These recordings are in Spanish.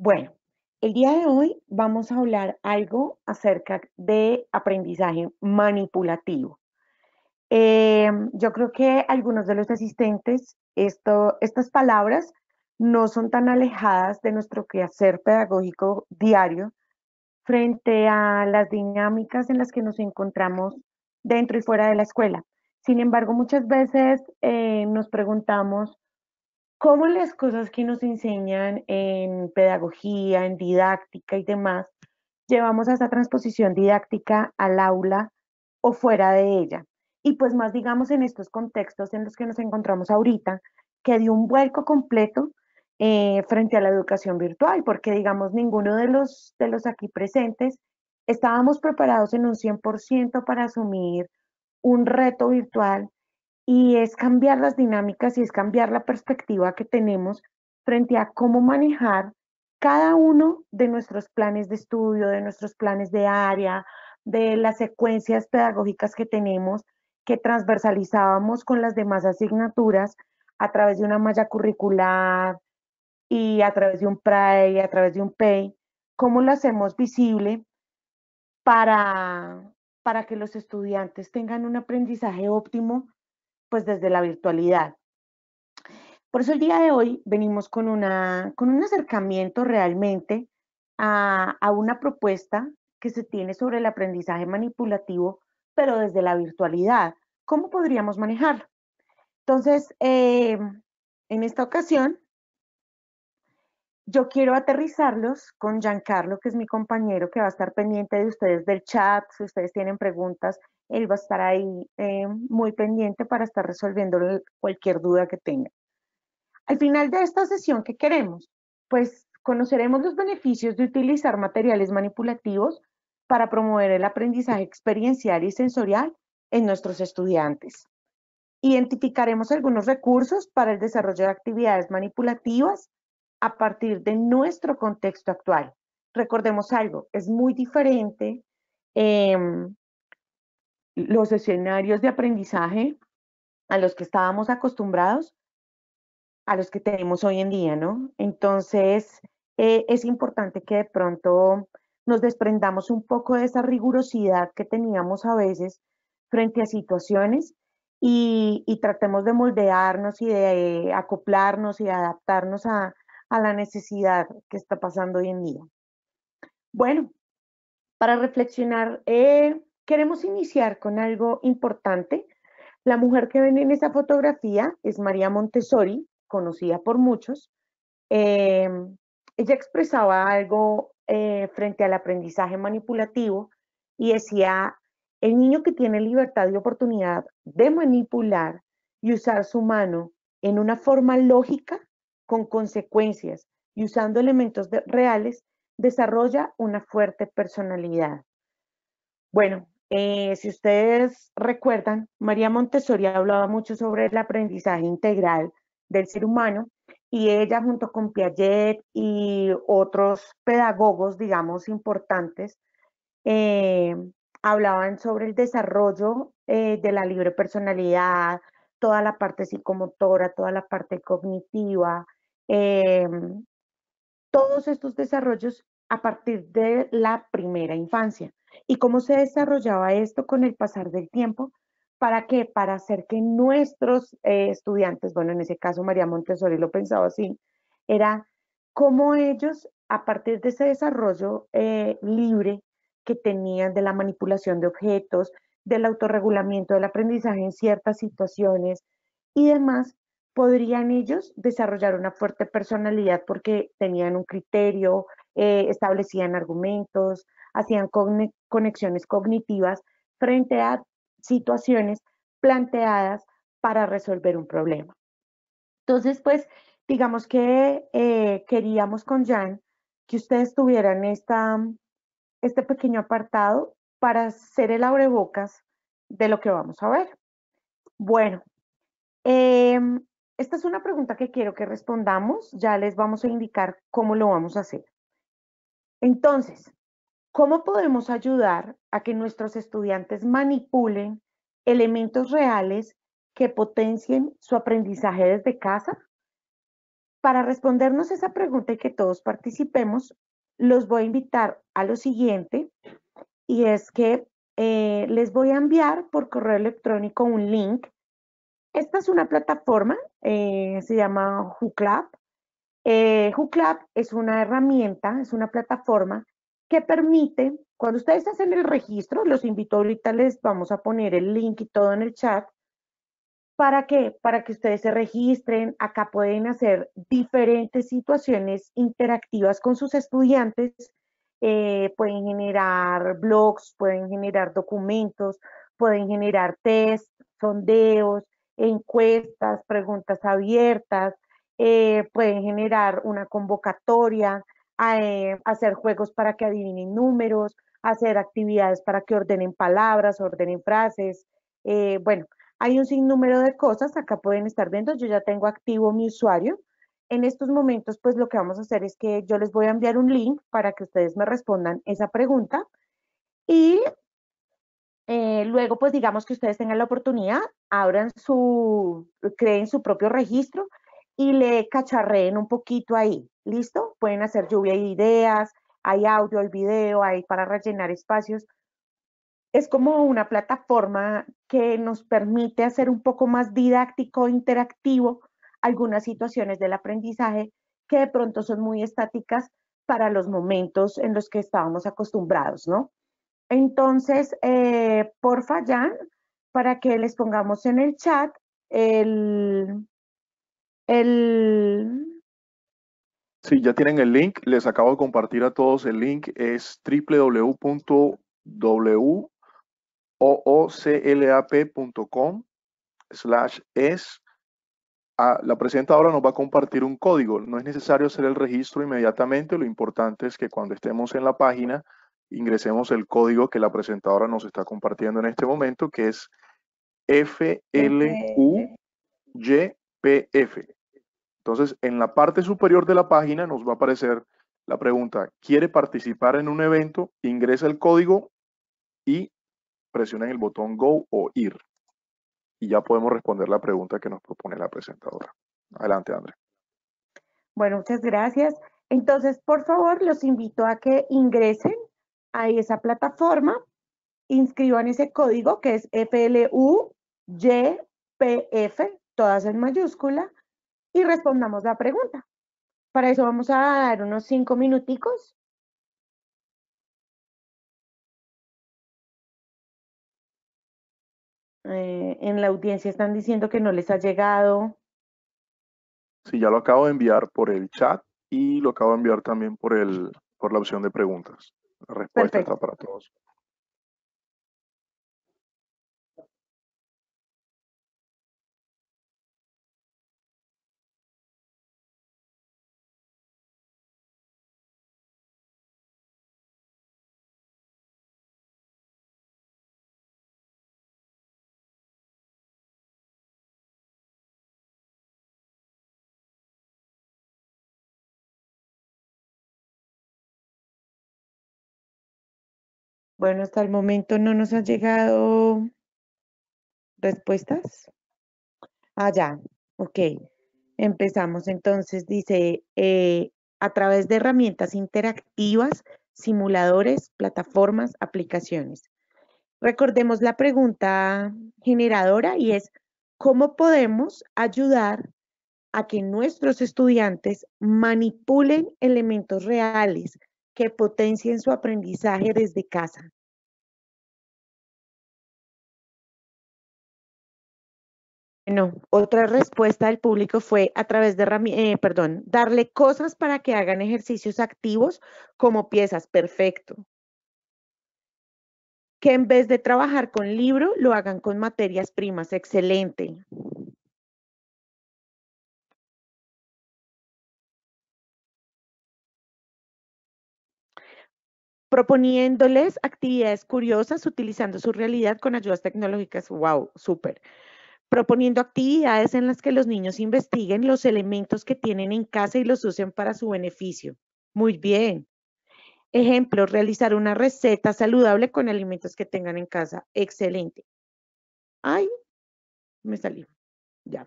Bueno, el día de hoy vamos a hablar algo acerca de aprendizaje manipulativo. Eh, yo creo que algunos de los asistentes, esto, estas palabras no son tan alejadas de nuestro quehacer pedagógico diario frente a las dinámicas en las que nos encontramos dentro y fuera de la escuela. Sin embargo, muchas veces eh, nos preguntamos cómo las cosas que nos enseñan en pedagogía, en didáctica y demás, llevamos a esta transposición didáctica al aula o fuera de ella. Y pues más digamos en estos contextos en los que nos encontramos ahorita, que dio un vuelco completo eh, frente a la educación virtual, porque digamos ninguno de los, de los aquí presentes estábamos preparados en un 100% para asumir un reto virtual y es cambiar las dinámicas y es cambiar la perspectiva que tenemos frente a cómo manejar cada uno de nuestros planes de estudio, de nuestros planes de área, de las secuencias pedagógicas que tenemos, que transversalizábamos con las demás asignaturas a través de una malla curricular y a través de un PRAE y a través de un PEI, cómo lo hacemos visible para, para que los estudiantes tengan un aprendizaje óptimo pues desde la virtualidad. Por eso el día de hoy venimos con, una, con un acercamiento realmente a, una propuesta que se tiene sobre el aprendizaje manipulativo, pero desde la virtualidad. ¿Cómo podríamos manejarlo? Entonces, eh, en esta ocasión, yo quiero aterrizarlos con Giancarlo, que es mi compañero, que va a estar pendiente de ustedes del chat, si ustedes tienen preguntas, él va a estar ahí eh, muy pendiente para estar resolviendo cualquier duda que tenga. Al final de esta sesión, ¿qué queremos? Pues conoceremos los beneficios de utilizar materiales manipulativos para promover el aprendizaje experiencial y sensorial en nuestros estudiantes. Identificaremos algunos recursos para el desarrollo de actividades manipulativas a partir de nuestro contexto actual. Recordemos algo, es muy diferente em, los escenarios de aprendizaje a los que estábamos acostumbrados, a los que tenemos hoy en día, ¿no? Entonces, eh, es importante que de pronto nos desprendamos un poco de esa rigurosidad que teníamos a veces frente a situaciones y, tratemos de moldearnos y de acoplarnos y adaptarnos a, la necesidad que está pasando hoy en día. Bueno, para reflexionar eh, Queremos iniciar con algo importante. La mujer que ven en esa fotografía es María Montessori, conocida por muchos. Em, ella expresaba algo eh, frente al aprendizaje manipulativo y decía, el niño que tiene libertad y oportunidad de manipular y usar su mano en una forma lógica, con consecuencias y usando elementos reales, desarrolla una fuerte personalidad. Bueno, eh, si ustedes recuerdan, María Montessori hablaba mucho sobre el aprendizaje integral del ser humano y ella junto con Piaget y otros pedagogos, digamos, importantes, eh, hablaban sobre el desarrollo eh, de la libre personalidad, toda la parte psicomotora, toda la parte cognitiva, todos estos desarrollos a partir de la primera infancia y cómo se desarrollaba esto con el pasar del tiempo. ¿Para qué? Para hacer que nuestros eh, estudiantes, bueno, en ese caso María Montessori lo pensaba así, era cómo ellos, a partir de ese desarrollo eh, libre que tenían de la manipulación de objetos, del autorregulamiento del aprendizaje en ciertas situaciones y demás, podrían ellos desarrollar una fuerte personalidad porque tenían un criterio, eh, establecían argumentos, hacían conexiones cognitivas frente a situaciones planteadas para resolver un problema. Entonces, pues, digamos que eh, queríamos con Jan que ustedes tuvieran esta, este pequeño apartado para hacer el abrebocas de lo que vamos a ver. Bueno, em, esta es una pregunta que quiero que respondamos, ya les vamos a indicar cómo lo vamos a hacer. Entonces, ¿Cómo podemos ayudar a que nuestros estudiantes manipulen elementos reales que potencien su aprendizaje desde casa? Para respondernos esa pregunta y que todos participemos, los voy a invitar a lo siguiente, y es que eh, les voy a enviar por correo electrónico un link. Esta es una plataforma, eh, se llama WhoClub. Eh, es una herramienta, es una plataforma que permite, cuando ustedes hacen el registro, los invito ahorita, les vamos a poner el link y todo en el chat, ¿para qué? Para que ustedes se registren, acá pueden hacer diferentes situaciones interactivas con sus estudiantes, eh, pueden generar blogs, pueden generar documentos, pueden generar test, sondeos, encuestas, preguntas abiertas, eh, pueden generar una convocatoria, eh, hacer juegos para que adivinen números, hacer actividades para que ordenen palabras, ordenen frases. Eh, bueno, hay un sinnúmero de cosas, acá pueden estar viendo, yo ya tengo activo mi usuario. En estos momentos, pues lo que vamos a hacer es que yo les voy a enviar un link para que ustedes me respondan esa pregunta. Y eh, luego, pues digamos que ustedes tengan la oportunidad, abran su, creen su propio registro y le cacharreen un poquito ahí. ¿Listo? Pueden hacer lluvia y ideas, hay audio, hay video, hay para rellenar espacios. Es como una plataforma que nos permite hacer un poco más didáctico, interactivo, algunas situaciones del aprendizaje que de pronto son muy estáticas para los momentos en los que estábamos acostumbrados, ¿no? Entonces, por eh, porfa, para que les pongamos en el chat el, el... Sí, ya tienen el link. Les acabo de compartir a todos el link. Es www.wooclap.com es. Ah, la presentadora nos va a compartir un código. No es necesario hacer el registro inmediatamente. Lo importante es que cuando estemos en la página ingresemos el código que la presentadora nos está compartiendo en este momento, que es FLUYPF. Entonces, en la parte superior de la página nos va a aparecer la pregunta, ¿quiere participar en un evento? Ingresa el código y en el botón Go o Ir. Y ya podemos responder la pregunta que nos propone la presentadora. Adelante, André. Bueno, muchas gracias. Entonces, por favor, los invito a que ingresen a esa plataforma, inscriban ese código que es FLUYPF, todas en mayúscula, y respondamos la pregunta. Para eso vamos a dar unos cinco minuticos. Eh, en la audiencia están diciendo que no les ha llegado. Sí, ya lo acabo de enviar por el chat y lo acabo de enviar también por, el, por la opción de preguntas. La respuesta está para todos. Bueno, hasta el momento no nos han llegado respuestas. Ah, ya, ok. Empezamos entonces, dice, eh, a través de herramientas interactivas, simuladores, plataformas, aplicaciones. Recordemos la pregunta generadora y es, ¿cómo podemos ayudar a que nuestros estudiantes manipulen elementos reales que potencien su aprendizaje desde casa. Bueno, otra respuesta del público fue a través de, eh, perdón, darle cosas para que hagan ejercicios activos como piezas, perfecto. Que en vez de trabajar con libro, lo hagan con materias primas, excelente. proponiéndoles actividades curiosas utilizando su realidad con ayudas tecnológicas. ¡Wow! Súper proponiendo actividades en las que los niños investiguen los elementos que tienen en casa y los usen para su beneficio. Muy bien. Ejemplo, realizar una receta saludable con alimentos que tengan en casa. Excelente. Ay, me salí. Ya.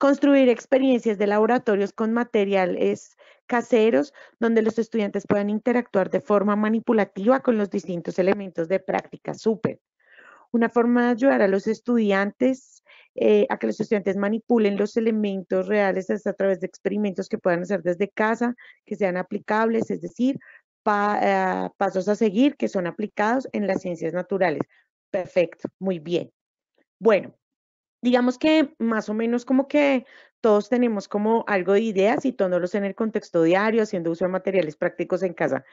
Construir experiencias de laboratorios con materiales caseros donde los estudiantes puedan interactuar de forma manipulativa con los distintos elementos de práctica. Súper. Una forma de ayudar a los estudiantes, eh, a que los estudiantes manipulen los elementos reales es a través de experimentos que puedan hacer desde casa, que sean aplicables, es decir, eh, pasos a seguir que son aplicados en las ciencias naturales. Perfecto, muy bien. Bueno, digamos que más o menos como que todos tenemos como algo de ideas y todos en el contexto diario, haciendo uso de materiales prácticos en casa.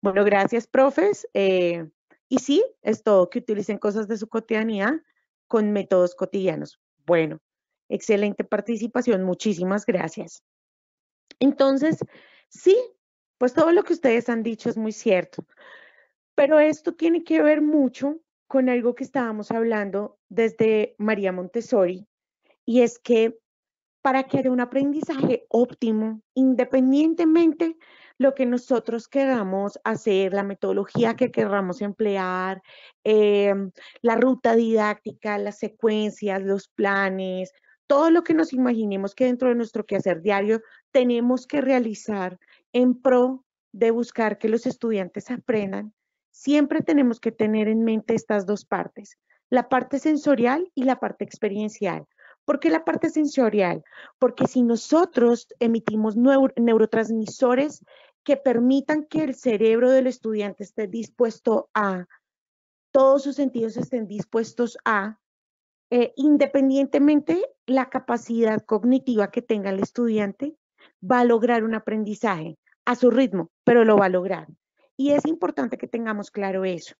Bueno, gracias, profes. Eh, y sí, es todo, que utilicen cosas de su cotidianidad con métodos cotidianos. Bueno, excelente participación, muchísimas gracias. Entonces, sí, pues todo lo que ustedes han dicho es muy cierto, pero esto tiene que ver mucho con algo que estábamos hablando desde María Montessori, y es que para que haya un aprendizaje óptimo, independientemente lo que nosotros queramos hacer, la metodología que queramos emplear, em, la ruta didáctica, las secuencias, los planes, todo lo que nos imaginemos que dentro de nuestro quehacer diario tenemos que realizar en pro de buscar que los estudiantes aprendan, siempre tenemos que tener en mente estas dos partes, la parte sensorial y la parte experiencial. ¿Por qué la parte sensorial? Porque si nosotros emitimos neurotransmisores que permitan que el cerebro del estudiante esté dispuesto a, todos sus sentidos estén dispuestos a, eh, independientemente la capacidad cognitiva que tenga el estudiante, va a lograr un aprendizaje a su ritmo, pero lo va a lograr. Y es importante que tengamos claro eso.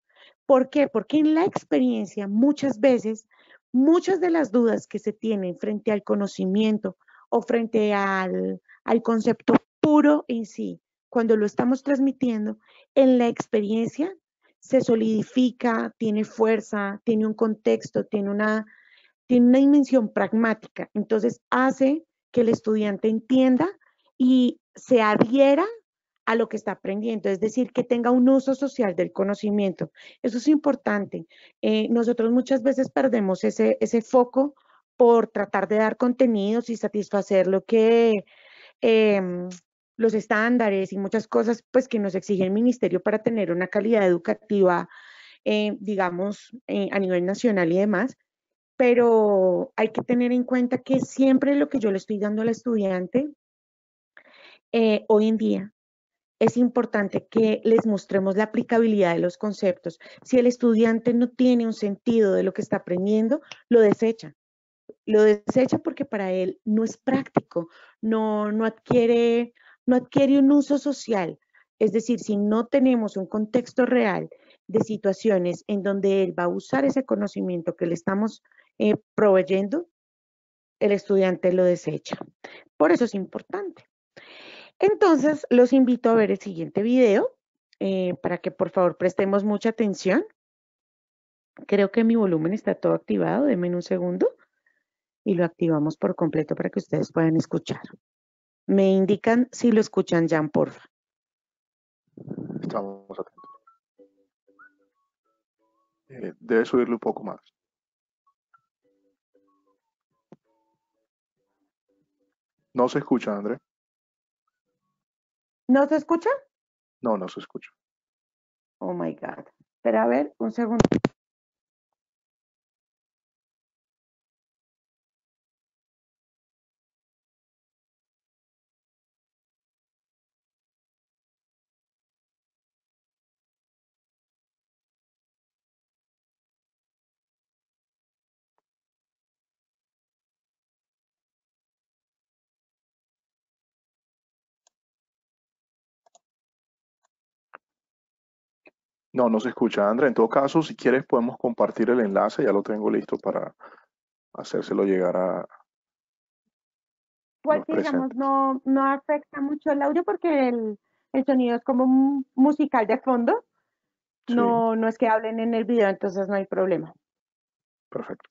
¿Por qué? Porque en la experiencia muchas veces, muchas de las dudas que se tienen frente al conocimiento o frente al, concepto puro en sí, cuando lo estamos transmitiendo, en la experiencia se solidifica, tiene fuerza, tiene un contexto, tiene tiene una dimensión pragmática. Entonces hace que el estudiante entienda y se adhiera a lo que está aprendiendo, es decir, que tenga un uso social del conocimiento. Eso es importante. Eh, nosotros muchas veces perdemos ese, foco por tratar de dar contenidos y satisfacer lo que em, los estándares y muchas cosas pues, que nos exige el ministerio para tener una calidad educativa, eh, digamos, eh, a nivel nacional y demás pero hay que tener en cuenta que siempre lo que yo le estoy dando al estudiante hoy en día es importante que les mostremos la aplicabilidad de los conceptos. Si el estudiante no tiene un sentido de lo que está aprendiendo, lo desecha. Lo desecha porque para él no es práctico, no, no, adquiere, no adquiere un uso social. Es decir, si no tenemos un contexto real de situaciones en donde él va a usar ese conocimiento que le estamos eh, proveyendo, el estudiante lo desecha. Por eso es importante. Entonces, los invito a ver el siguiente video eh, para que por favor prestemos mucha atención. Creo que mi volumen está todo activado, denme un segundo y lo activamos por completo para que ustedes puedan escuchar. Me indican si lo escuchan, Jan, porfa. Estamos atentos. Eh, debe subirlo un poco más. No se escucha, André. ¿No se escucha? No, no se escucha. Oh my God. Espera, a ver, un segundo. No, no se escucha, Andrea. En todo caso, si quieres, podemos compartir el enlace. Ya lo tengo listo para hacérselo llegar a. Pues digamos, no, afecta mucho el audio porque el, sonido es como musical de fondo. No, no es que hablen en el video, entonces no hay problema. Perfecto.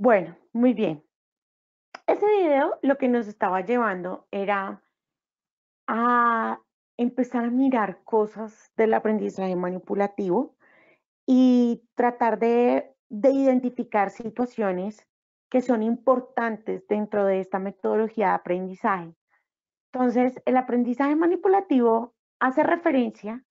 Bueno, muy bien. Ese video lo que nos estaba llevando era a empezar a mirar cosas del aprendizaje manipulativo y tratar de, identificar situaciones que son importantes dentro de esta metodología de aprendizaje. Entonces, el aprendizaje manipulativo hace referencia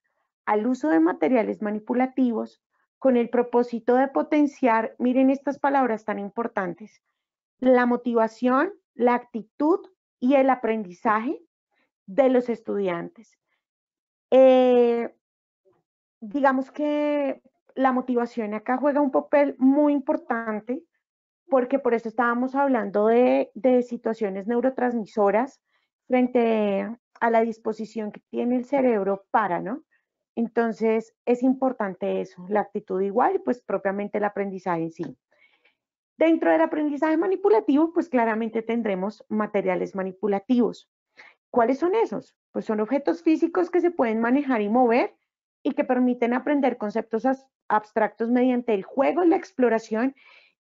al uso de materiales manipulativos con el propósito de potenciar, miren estas palabras tan importantes, la motivación, la actitud y el aprendizaje de los estudiantes. Eh, digamos que la motivación acá juega un papel muy importante porque por eso estábamos hablando de situaciones neurotransmisoras frente a la disposición que tiene el cerebro para, ¿no? Entonces, es importante eso, la actitud igual y pues propiamente el aprendizaje en sí. Dentro del aprendizaje manipulativo, pues claramente tendremos materiales manipulativos. ¿Cuáles son esos? Pues son objetos físicos que se pueden manejar y mover y que permiten aprender conceptos abstractos mediante el juego, la exploración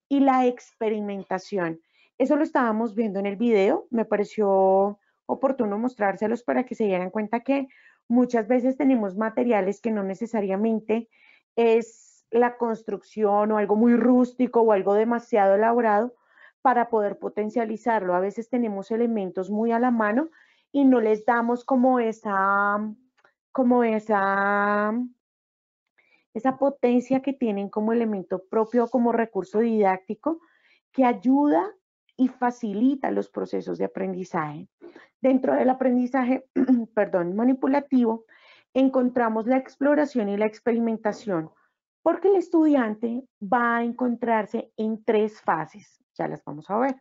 y la experimentación. Eso lo estábamos viendo en el video, me pareció oportuno mostrárselos para que se dieran cuenta que Muchas veces tenemos materiales que no necesariamente es la construcción o algo muy rústico o algo demasiado elaborado para poder potencializarlo. A veces tenemos elementos muy a la mano y no les damos como esa, como esa, esa potencia que tienen como elemento propio, como recurso didáctico, que ayuda y facilita los procesos de aprendizaje. Dentro del aprendizaje perdón, manipulativo, encontramos la exploración y la experimentación, porque el estudiante va a encontrarse en tres fases, ya las vamos a ver.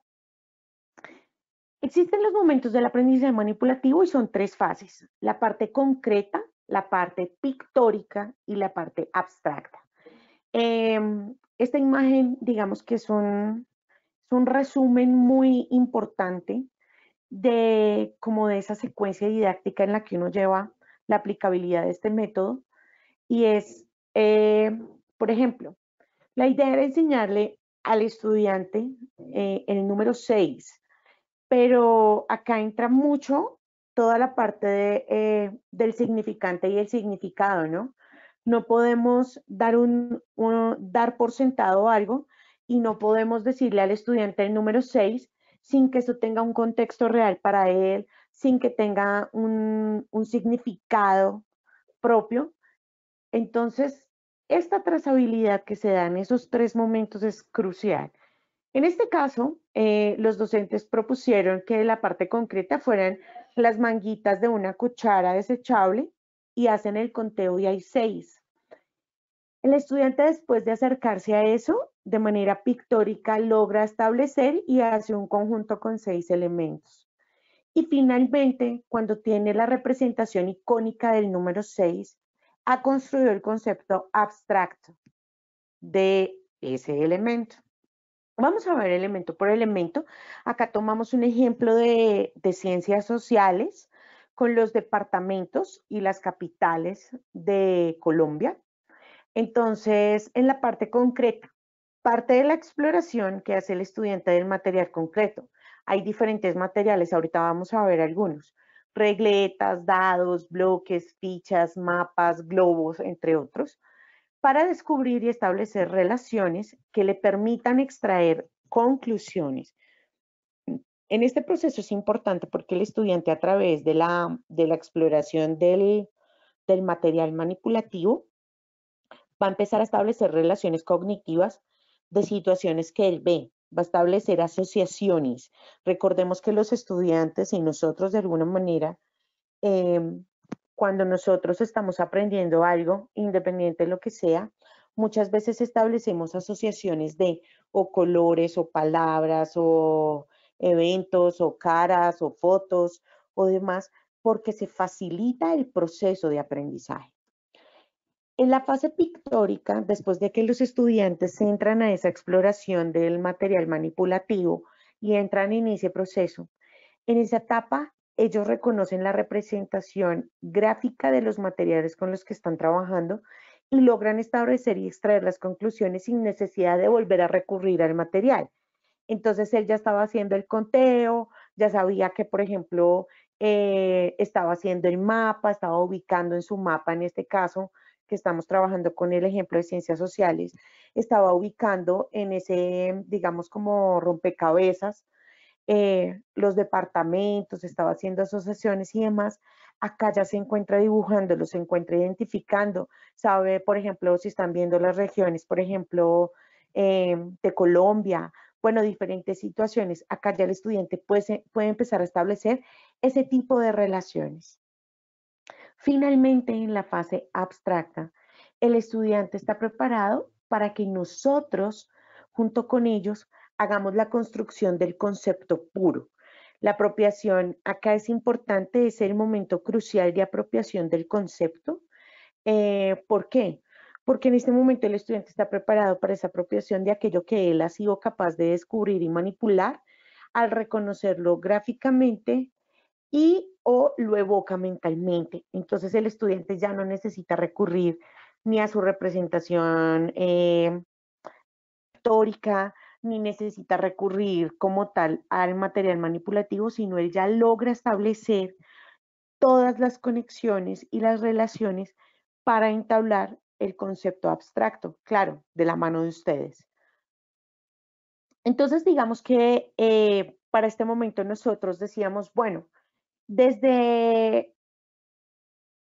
Existen los momentos del aprendizaje manipulativo y son tres fases, la parte concreta, la parte pictórica y la parte abstracta. Em, esta imagen, digamos que es un, es un resumen muy importante de como de esa secuencia didáctica en la que uno lleva la aplicabilidad de este método y es, eh, por ejemplo, la idea era enseñarle al estudiante eh, el número 6, pero acá entra mucho toda la parte eh, del significante y el significado, ¿no? No podemos dar, un, dar por sentado algo y no podemos decirle al estudiante el número 6 sin que eso tenga un contexto real para él, sin que tenga un, significado propio. Entonces, esta trazabilidad que se da en esos tres momentos es crucial. En este caso, eh, los docentes propusieron que la parte concreta fueran las manguitas de una cuchara desechable y hacen el conteo y hay seis. El estudiante después de acercarse a eso de manera pictórica logra establecer y hace un conjunto con seis elementos. Y finalmente, cuando tiene la representación icónica del número 6, ha construido el concepto abstracto de ese elemento. Vamos a ver elemento por elemento. Acá tomamos un ejemplo de, de ciencias sociales con los departamentos y las capitales de Colombia. Entonces, en la parte concreta, Parte de la exploración que hace el estudiante del material concreto. Hay diferentes materiales, ahorita vamos a ver algunos. Regletas, dados, bloques, fichas, mapas, globos, entre otros, para descubrir y establecer relaciones que le permitan extraer conclusiones. En este proceso es importante porque el estudiante a través de la, exploración del material manipulativo va a empezar a establecer relaciones cognitivas de situaciones que él ve, va a establecer asociaciones. Recordemos que los estudiantes y nosotros de alguna manera, em, cuando nosotros estamos aprendiendo algo, independiente de lo que sea, muchas veces establecemos asociaciones de o colores o palabras o eventos o caras o fotos o demás, porque se facilita el proceso de aprendizaje. En la fase pictórica, después de que los estudiantes entran a esa exploración del material manipulativo y entran en ese proceso, en esa etapa ellos reconocen la representación gráfica de los materiales con los que están trabajando y logran establecer y extraer las conclusiones sin necesidad de volver a recurrir al material. Entonces él ya estaba haciendo el conteo, ya sabía que, por ejemplo, eh, estaba haciendo el mapa, estaba ubicando en su mapa, en este caso, que estamos trabajando con el ejemplo de ciencias sociales, estaba ubicando en ese, digamos, como rompecabezas, eh, los departamentos, estaba haciendo asociaciones y demás, acá ya se encuentra dibujándolo, se encuentra identificando, sabe, por ejemplo, si están viendo las regiones, por ejemplo, em, de Colombia, bueno, diferentes situaciones, acá ya el estudiante puede empezar a establecer ese tipo de relaciones. Finalmente, en la fase abstracta, el estudiante está preparado para que nosotros, junto con ellos, hagamos la construcción del concepto puro. La apropiación acá es importante, es el momento crucial de apropiación del concepto. Eh, ¿Por qué? Porque en este momento el estudiante está preparado para esa apropiación de aquello que él ha sido capaz de descubrir y manipular al reconocerlo gráficamente, y o lo evoca mentalmente. Entonces el estudiante ya no necesita recurrir ni a su representación eh, histórica, ni necesita recurrir como tal al material manipulativo, sino él ya logra establecer todas las conexiones y las relaciones para entablar el concepto abstracto, claro, de la mano de ustedes. Entonces, digamos que eh, para este momento nosotros decíamos, bueno, desde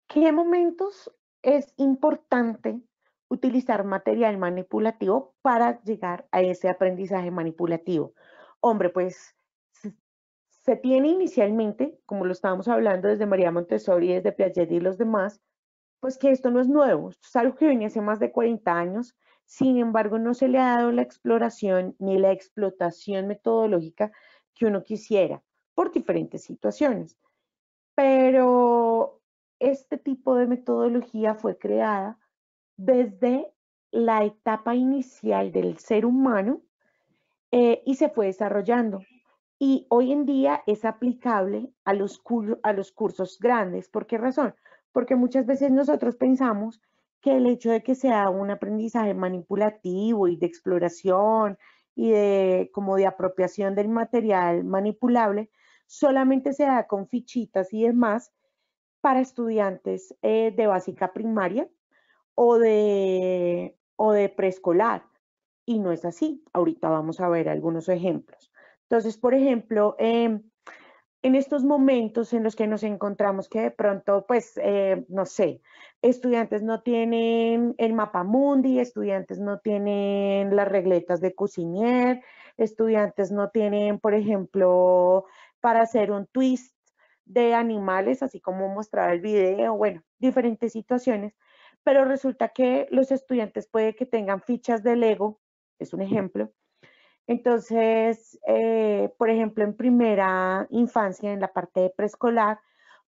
qué momentos es importante utilizar material manipulativo para llegar a ese aprendizaje manipulativo. Hombre, pues se tiene inicialmente, como lo estábamos hablando desde María Montessori, desde Piaget y los demás, pues que esto no es nuevo, esto es algo que viene hace más de 40 años, sin embargo no se le ha dado la exploración ni la explotación metodológica que uno quisiera por diferentes situaciones. Pero este tipo de metodología fue creada desde la etapa inicial del ser humano eh, y se fue desarrollando. Y hoy en día es aplicable a los, a los cursos grandes. ¿Por qué razón? Porque muchas veces nosotros pensamos que el hecho de que sea un aprendizaje manipulativo y de exploración y de como de apropiación del material manipulable solamente se da con fichitas y demás para estudiantes eh, de básica primaria o de, o de preescolar. Y no es así. Ahorita vamos a ver algunos ejemplos. Entonces, por ejemplo, em, en estos momentos en los que nos encontramos que de pronto, pues, eh, no sé, estudiantes no tienen el mapa mundi, estudiantes no tienen las regletas de cocinier, estudiantes no tienen, por ejemplo, para hacer un twist de animales, así como mostrar el video, bueno, diferentes situaciones, pero resulta que los estudiantes puede que tengan fichas de Lego, es un ejemplo. Entonces, eh, por ejemplo, en primera infancia, en la parte de preescolar,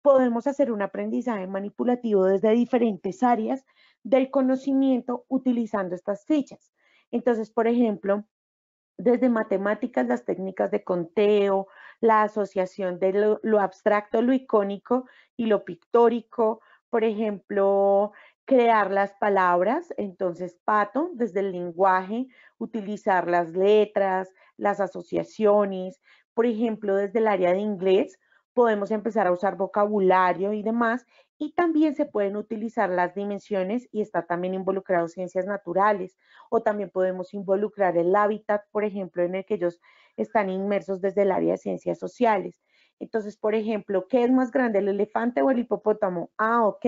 podemos hacer un aprendizaje manipulativo desde diferentes áreas del conocimiento utilizando estas fichas. Entonces, por ejemplo, desde matemáticas, las técnicas de conteo, la asociación de lo, abstracto, lo icónico y lo pictórico, por ejemplo, crear las palabras, entonces Pato, desde el lenguaje, utilizar las letras, las asociaciones, por ejemplo, desde el área de inglés, podemos empezar a usar vocabulario y demás, y también se pueden utilizar las dimensiones y está también involucrado ciencias naturales, o también podemos involucrar el hábitat, por ejemplo, en el que ellos están inmersos desde el área de ciencias sociales. Entonces, por ejemplo, ¿qué es más grande, el elefante o el hipopótamo? Ah, ok.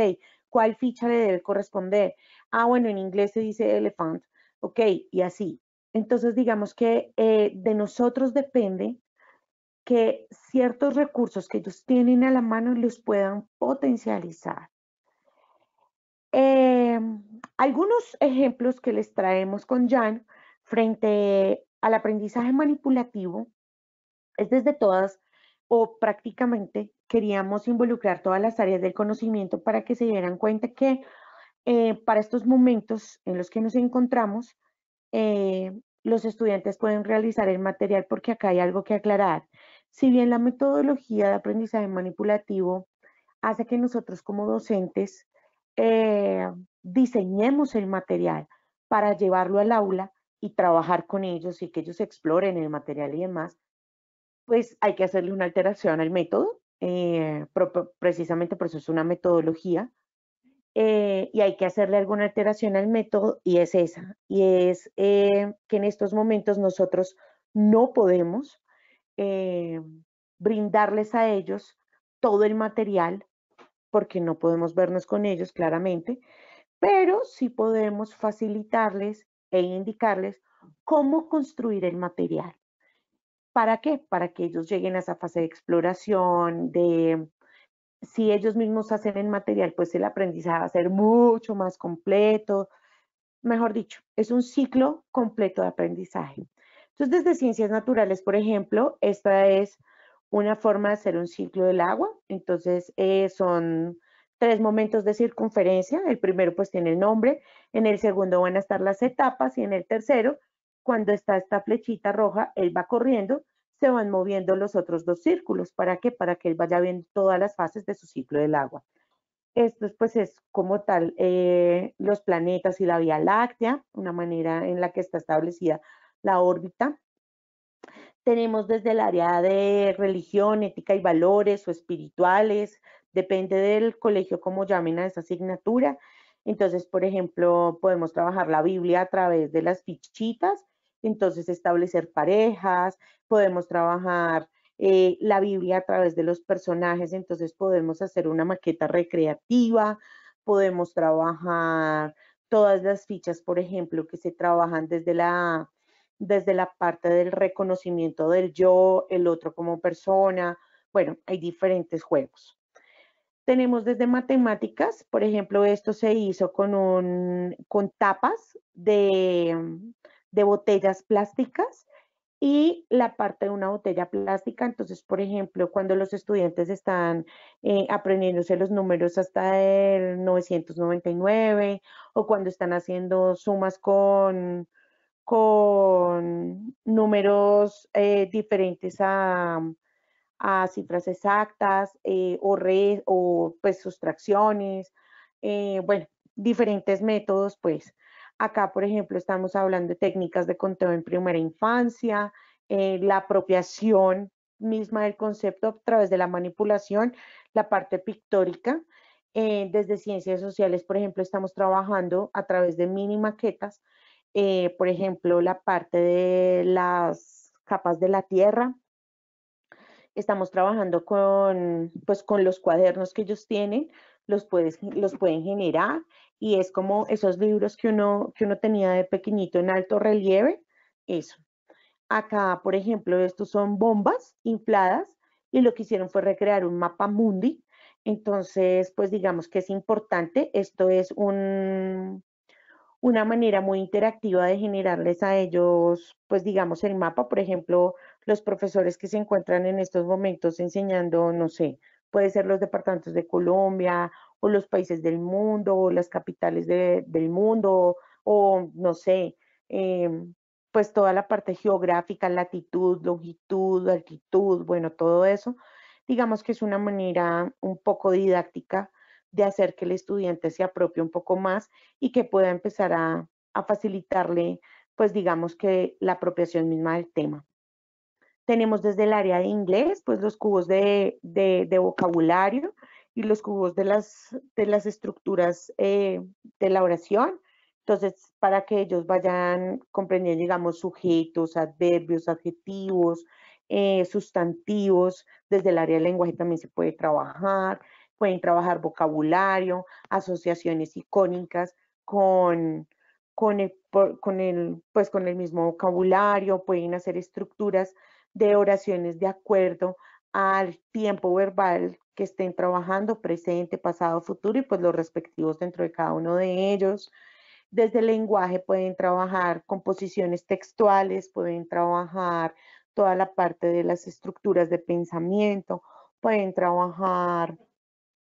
¿Cuál ficha le debe corresponder? Ah, bueno, en inglés se dice elefante, Ok, y así. Entonces, digamos que eh, de nosotros depende que ciertos recursos que ellos tienen a la mano los puedan potencializar. Em, algunos ejemplos que les traemos con Jan frente a al aprendizaje manipulativo es desde todas o prácticamente queríamos involucrar todas las áreas del conocimiento para que se dieran cuenta que eh, para estos momentos en los que nos encontramos, eh, los estudiantes pueden realizar el material porque acá hay algo que aclarar. Si bien la metodología de aprendizaje manipulativo hace que nosotros como docentes eh, diseñemos el material para llevarlo al aula, y trabajar con ellos y que ellos exploren el material y demás, pues hay que hacerle una alteración al método, eh, precisamente por eso es una metodología, eh, y hay que hacerle alguna alteración al método y es esa, y es eh, que en estos momentos nosotros no podemos brindarles a ellos todo el material, porque no podemos vernos con ellos claramente, pero sí podemos facilitarles e indicarles cómo construir el material. ¿Para qué? Para que ellos lleguen a esa fase de exploración, de si ellos mismos hacen el material, pues el aprendizaje va a ser mucho más completo. Mejor dicho, es un ciclo completo de aprendizaje. Entonces, desde ciencias naturales, por ejemplo, esta es una forma de hacer un ciclo del agua. Entonces, eh, son tres momentos de circunferencia. El primero pues tiene el nombre, en el segundo van a estar las etapas y en el tercero, cuando está esta flechita roja, él va corriendo, se van moviendo los otros dos círculos. ¿Para qué? Para que él vaya viendo todas las fases de su ciclo del agua. Esto pues es como tal eh, los planetas y la Vía Láctea, una manera en la que está establecida la órbita. Tenemos desde el área de religión, ética y valores o espirituales, Depende del colegio cómo llamen a esa asignatura. Entonces, por ejemplo, podemos trabajar la Biblia a través de las fichitas, entonces establecer parejas, podemos trabajar eh, la Biblia a través de los personajes, entonces podemos hacer una maqueta recreativa, podemos trabajar todas las fichas, por ejemplo, que se trabajan desde la, desde la parte del reconocimiento del yo, el otro como persona. Bueno, hay diferentes juegos. Tenemos desde matemáticas, por ejemplo, esto se hizo con, con tapas mm, de, botellas plásticas y la parte de una botella plástica. Entonces, por ejemplo, cuando los estudiantes están eh, aprendiéndose los números hasta el 999 o cuando están haciendo sumas con, con números eh, diferentes a, a cifras exactas eh, o, red, o pues sustracciones, eh, bueno, diferentes métodos, pues. Acá, por ejemplo, estamos hablando de técnicas de conteo en primera infancia, eh, la apropiación misma del concepto a través de la manipulación, la parte pictórica. desde ciencias sociales, por ejemplo, estamos trabajando a través de mini maquetas, por ejemplo, la parte de las capas de la tierra, Estamos trabajando con, pues, con los cuadernos que ellos tienen, los, puedes, los pueden generar y es como esos libros que uno, que uno tenía de pequeñito en alto relieve, eso. Acá, por ejemplo, estos son bombas infladas y lo que hicieron fue recrear un mapa mundi. Entonces, pues digamos que es importante, esto es un, una manera muy interactiva de generarles a ellos, pues digamos, el mapa, por ejemplo, los profesores que se encuentran en estos momentos enseñando, no sé, puede ser los departamentos de Colombia o los países del mundo o las capitales del mundo o, no sé, em, pues toda la parte geográfica, latitud, longitud, altitud, bueno, todo eso, digamos que es una manera un poco didáctica de hacer que el estudiante se apropie un poco más y que pueda empezar a, a facilitarle, pues digamos que la apropiación misma del tema. Tenemos desde el área de inglés, pues los cubos de, de, vocabulario y los cubos de las, de las estructuras eh, de la oración. Entonces, para que ellos vayan comprendiendo, digamos, sujetos, adverbios, adjetivos, eh, sustantivos, desde el área de lenguaje también se puede trabajar, pueden trabajar vocabulario, asociaciones icónicas con, pues, con el mismo vocabulario, pueden hacer estructuras de oraciones de acuerdo al tiempo verbal que estén trabajando, presente, pasado, futuro y pues los respectivos dentro de cada uno de ellos. Desde el lenguaje pueden trabajar composiciones textuales, pueden trabajar toda la parte de las estructuras de pensamiento, pueden trabajar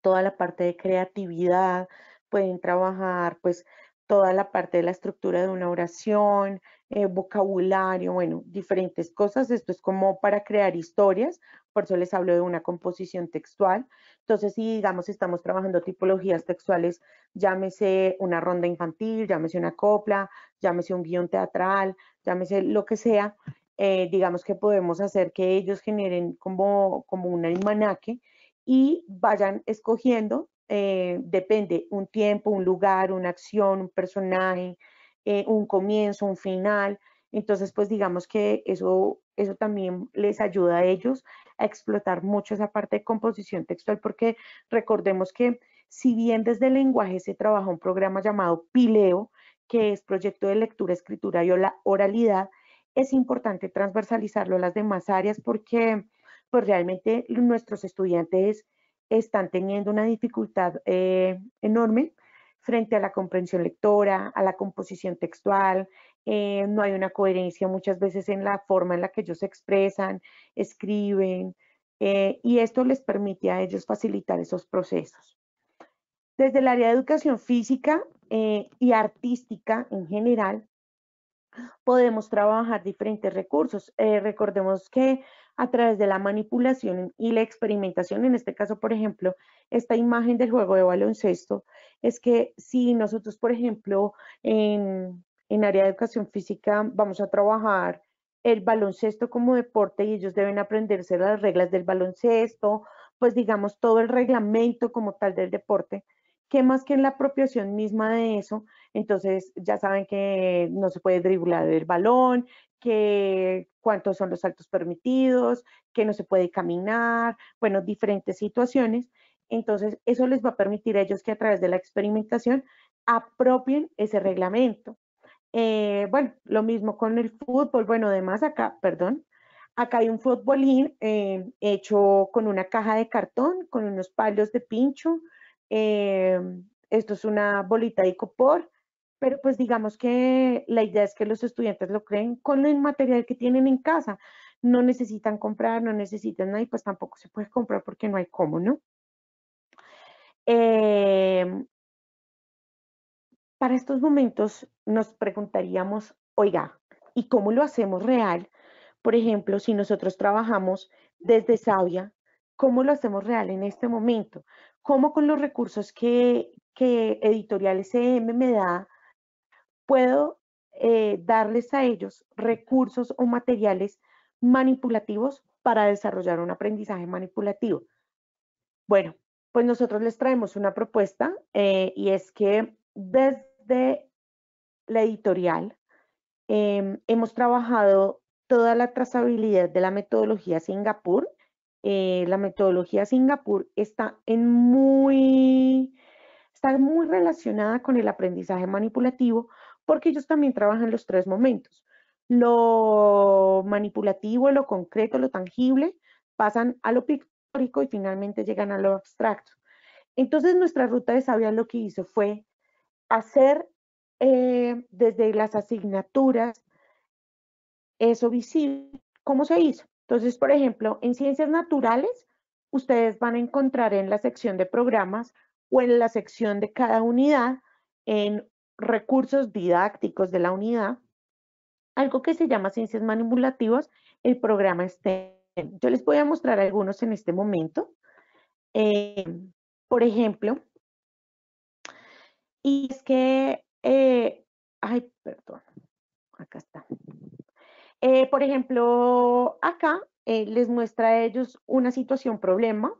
toda la parte de creatividad, pueden trabajar pues toda la parte de la estructura de una oración, eh, vocabulario, bueno, diferentes cosas. Esto es como para crear historias, por eso les hablo de una composición textual. Entonces, si digamos estamos trabajando tipologías textuales, llámese una ronda infantil, llámese una copla, llámese un guión teatral, llámese lo que sea, eh, digamos que podemos hacer que ellos generen como, como un almanaque y vayan escogiendo, eh, depende, un tiempo, un lugar, una acción, un personaje, eh, un comienzo, un final. Entonces, pues digamos que eso, eso también les ayuda a ellos a explotar mucho esa parte de composición textual, porque recordemos que si bien desde el lenguaje se trabaja un programa llamado Pileo, que es proyecto de lectura, escritura y oralidad, es importante transversalizarlo a las demás áreas porque pues realmente nuestros estudiantes están teniendo una dificultad eh, enorme frente a la comprensión lectora, a la composición textual, eh, no hay una coherencia muchas veces en la forma en la que ellos se expresan, escriben, eh, y esto les permite a ellos facilitar esos procesos. Desde el área de educación física eh, y artística en general, podemos trabajar diferentes recursos. Eh, recordemos que a través de la manipulación y la experimentación, en este caso, por ejemplo, esta imagen del juego de baloncesto, es que si nosotros, por ejemplo, en, en área de educación física vamos a trabajar el baloncesto como deporte y ellos deben aprenderse las reglas del baloncesto, pues digamos todo el reglamento como tal del deporte, que más que en la apropiación misma de eso, entonces ya saben que no se puede driblar el balón, que cuántos son los saltos permitidos, que no se puede caminar, bueno, diferentes situaciones. Entonces, eso les va a permitir a ellos que a través de la experimentación apropien ese reglamento. Eh, bueno, lo mismo con el fútbol, bueno, además acá, perdón, acá hay un futbolín eh, hecho con una caja de cartón, con unos palos de pincho, Em, esto es una bolita de copor, pero pues digamos que la idea es que los estudiantes lo creen con el material que tienen en casa. No necesitan comprar, no necesitan nada y pues tampoco se puede comprar porque no hay cómo, ¿no? Em, para estos momentos nos preguntaríamos, oiga, ¿y cómo lo hacemos real? Por ejemplo, si nosotros trabajamos desde Sabia, ¿cómo lo hacemos real en este momento? cómo con los recursos que, que Editorial SM me da, puedo eh, darles a ellos recursos o materiales manipulativos para desarrollar un aprendizaje manipulativo. Bueno, pues nosotros les traemos una propuesta eh, y es que desde la editorial em, hemos trabajado toda la trazabilidad de la metodología Singapur eh, la metodología Singapur está en muy, está muy relacionada con el aprendizaje manipulativo porque ellos también trabajan los tres momentos. Lo manipulativo, lo concreto, lo tangible, pasan a lo pictórico y finalmente llegan a lo abstracto. Entonces nuestra ruta de sabia lo que hizo fue hacer eh, desde las asignaturas eso visible. ¿Cómo se hizo? Entonces, por ejemplo, en ciencias naturales, ustedes van a encontrar en la sección de programas o en la sección de cada unidad, en recursos didácticos de la unidad, algo que se llama ciencias manipulativas, el programa STEM. Yo les voy a mostrar algunos en este momento. Eh, por ejemplo, y es que, eh, ay, perdón, acá está. Eh, por ejemplo, acá eh, les muestra a ellos una situación problema,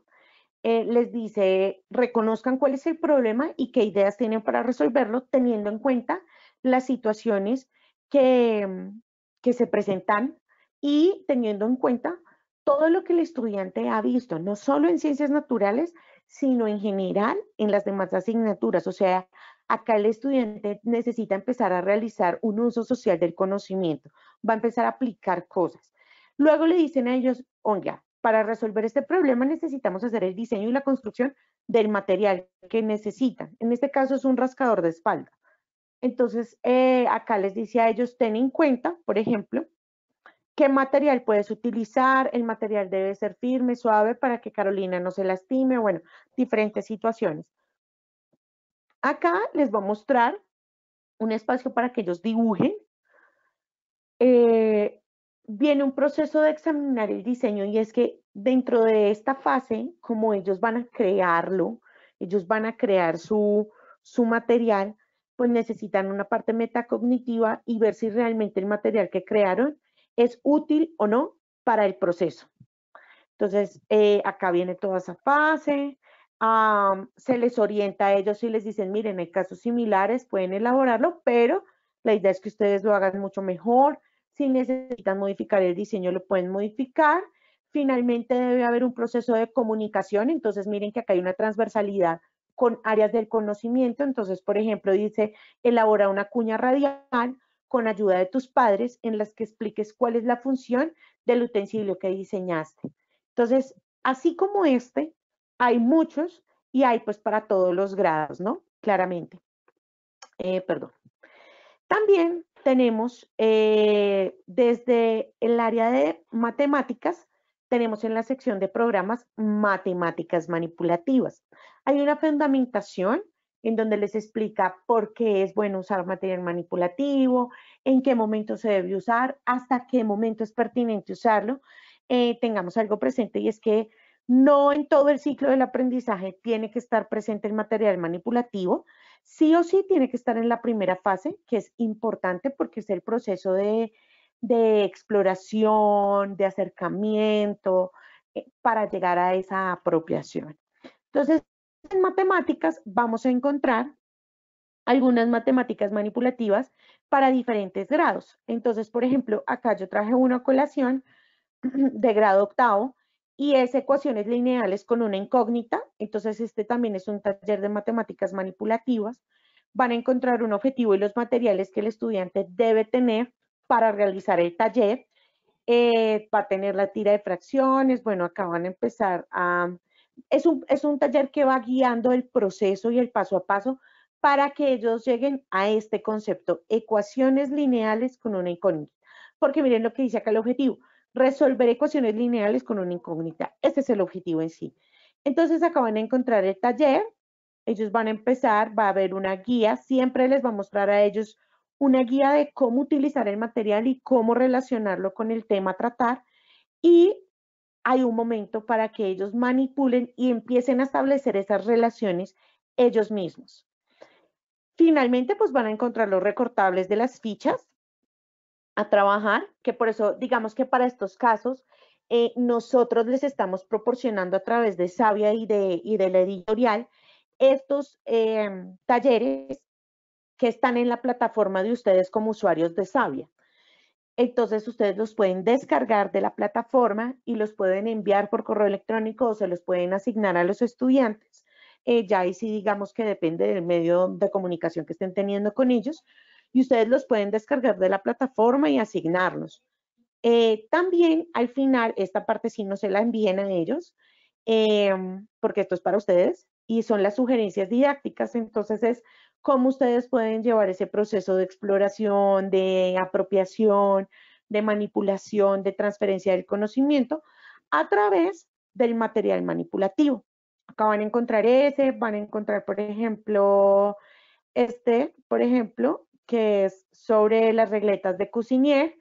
eh, les dice, reconozcan cuál es el problema y qué ideas tienen para resolverlo, teniendo en cuenta las situaciones que, mm, que se presentan y teniendo en cuenta todo lo que el estudiante ha visto, no solo en ciencias naturales, sino en general en las demás asignaturas. O sea, Acá el estudiante necesita empezar a realizar un uso social del conocimiento, va a empezar a aplicar cosas. Luego le dicen a ellos, oiga, para resolver este problema necesitamos hacer el diseño y la construcción del material que necesitan. En este caso es un rascador de espalda. Entonces, eh, acá les dice a ellos, ten en cuenta, por ejemplo, qué material puedes utilizar, el material debe ser firme, suave, para que Carolina no se lastime, bueno, diferentes situaciones. Acá les va a mostrar un espacio para que ellos dibujen. Eh, viene un proceso de examinar el diseño y es que dentro de esta fase, como ellos van a crearlo, ellos van a crear su, material, pues necesitan una parte metacognitiva y ver si realmente el material que crearon es útil o no para el proceso. Entonces, eh, acá viene toda esa fase, se les orienta a ellos y les dicen, miren, hay casos similares, pueden elaborarlo, pero la idea es que ustedes lo hagan mucho mejor. Si necesitan modificar el diseño, lo pueden modificar. Finalmente debe haber un proceso de comunicación, entonces miren que acá hay una transversalidad con áreas del conocimiento, entonces por ejemplo dice elabora una cuña radial con ayuda de tus padres en las que expliques cuál es la función del utensilio que diseñaste. Entonces, así como este, hay muchos y hay pues para todos los grados, ¿no? Claramente. Eh, perdón. También tenemos eh, desde el área de matemáticas, tenemos en la sección de programas matemáticas manipulativas. Hay una fundamentación en donde les explica por qué es bueno usar material manipulativo, en qué momento se debe usar, hasta qué momento es pertinente usarlo. Eh, tengamos algo presente y es que no en todo el ciclo del aprendizaje tiene que estar presente el material manipulativo. Sí o sí tiene que estar en la primera fase, que es importante porque es el proceso de, exploración, de acercamiento, eh, para llegar a esa apropiación. Entonces, en matemáticas vamos a encontrar algunas matemáticas manipulativas para diferentes grados. Entonces, por ejemplo, acá yo traje una colación de grado octavo, y es ecuaciones lineales con una incógnita. Entonces, este también es un taller de matemáticas manipulativas. Van a encontrar un objetivo y los materiales que el estudiante debe tener para realizar el taller. Eh, va tener la tira de fracciones. Bueno, acá van a empezar a... Es un, es un taller que va guiando el proceso y el paso a paso para que ellos lleguen a este concepto, ecuaciones lineales con una incógnita. Porque miren lo que dice acá el objetivo resolver ecuaciones lineales con una incógnita. Ese es el objetivo en sí. Entonces acá van a encontrar el taller, ellos van a empezar, va a haber una guía, siempre les va a mostrar a ellos una guía de cómo utilizar el material y cómo relacionarlo con el tema a tratar. Y hay un momento para que ellos manipulen y empiecen a establecer esas relaciones ellos mismos. Finalmente, pues van a encontrar los recortables de las fichas, a trabajar, que por eso digamos que para estos casos eh, nosotros les estamos proporcionando a través de Sabia y de, de la editorial estos em, talleres que están en la plataforma de ustedes como usuarios de Sabia. Entonces ustedes los pueden descargar de la plataforma y los pueden enviar por correo electrónico o se los pueden asignar a los estudiantes. Eh, ya y si digamos que depende del medio de comunicación que estén teniendo con ellos, y ustedes los pueden descargar de la plataforma y asignarlos. Eh, también al final, esta parte si no se la envíen a ellos, em, porque esto es para ustedes y son las sugerencias didácticas. Entonces es cómo ustedes pueden llevar ese proceso de exploración, de apropiación, de manipulación, de transferencia del conocimiento a través del material manipulativo. Acá van a encontrar ese, van a encontrar, por ejemplo, este, por ejemplo, que es sobre las regletas de Cuisinier.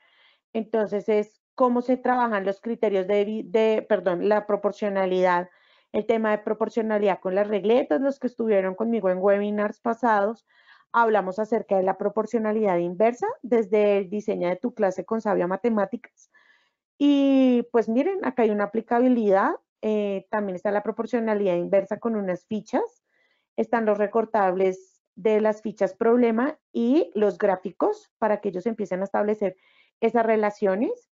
Entonces es cómo se trabajan los criterios de, de, perdón, la proporcionalidad, el tema de proporcionalidad con las regletas, los que estuvieron conmigo en webinars pasados, hablamos acerca de la proporcionalidad inversa desde el diseño de tu clase con Sabia Matemáticas. Y pues miren, acá hay una aplicabilidad, eh, también está la proporcionalidad inversa con unas fichas, están los recortables de las fichas problema y los gráficos para que ellos empiecen a establecer esas relaciones.